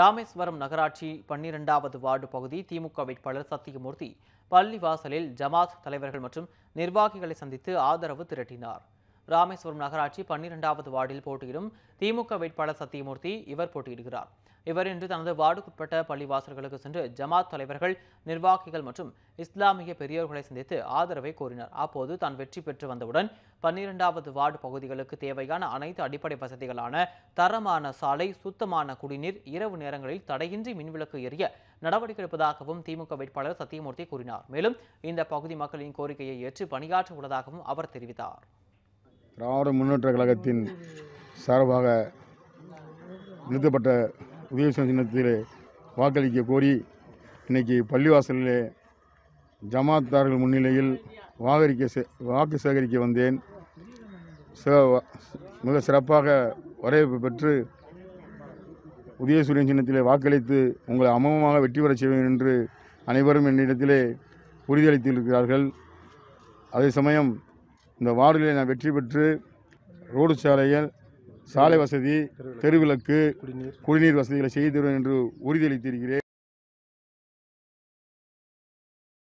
ராமேஸ்வரம் நகராட்சி பன்னிரெண்டாவது வார்டு பகுதி திமுக வேட்பாளர் சத்தியமூர்த்தி பள்ளி வாசலில் ஜமாத் தலைவர்கள் மற்றும் நிர்வாகிகளை சந்தித்து ஆதரவு திரட்டினார் ராமேஸ்வரம் நகராட்சி பன்னிரெண்டாவது வார்டில் போட்டியிடும் திமுக வேட்பாளர் சத்தியமூர்த்தி இவர் போட்டியிடுகிறார் இவர் இன்று தனது வார்டுக்குட்பட்ட பள்ளிவாசல்களுக்கு சென்று ஜமாத் தலைவர்கள் நிர்வாகிகள் மற்றும் இஸ்லாமிய பெரியோர்களை சந்தித்து ஆதரவை கோரினார் அப்போது தான் வெற்றி பெற்று வந்தவுடன் பன்னிரெண்டாவது வார்டு பகுதிகளுக்கு தேவையான அனைத்து அடிப்படை வசதிகளான தரமான சாலை சுத்தமான குடிநீர் இரவு நேரங்களில் தடையின்றி மின்விளக்கு எரிய நடவடிக்கை எடுப்பதாகவும் திமுக வேட்பாளர் சத்தியமூர்த்தி கூறினார் மேலும் இந்த பகுதி மக்களின் கோரிக்கையை ஏற்று பணியாற்ற உள்ளதாகவும் அவர் தெரிவித்தார் திராவிட முன்னேற்ற கழகத்தின் சார்பாக நிறுத்தப்பட்ட உதவி சின்னத்தில் வாக்களிக்க கோரி இன்னைக்கு பள்ளிவாசலிலே ஜமாத்தார்கள் முன்னிலையில் வாகரிக்க சே வாக்கு சேகரிக்க வந்தேன் மிக சிறப்பாக வரவேற்பு பெற்று உதயசூரியன் சின்னத்திலே வாக்களித்து உங்களை அமமாக வெற்றி பெறச் செய்வேன் என்று அனைவரும் என்னிடத்திலே உறுதியளித்திருக்கிறார்கள் அதே சமயம் இந்த வார்டிலே நான் வெற்றி பெற்று ரோடு சாலைகள் சாலை வசதி தெருவிளக்கு குடிநீர் வசதிகளை செய்து தருவேன் என்று உறுதியளித்திருக்கிறேன்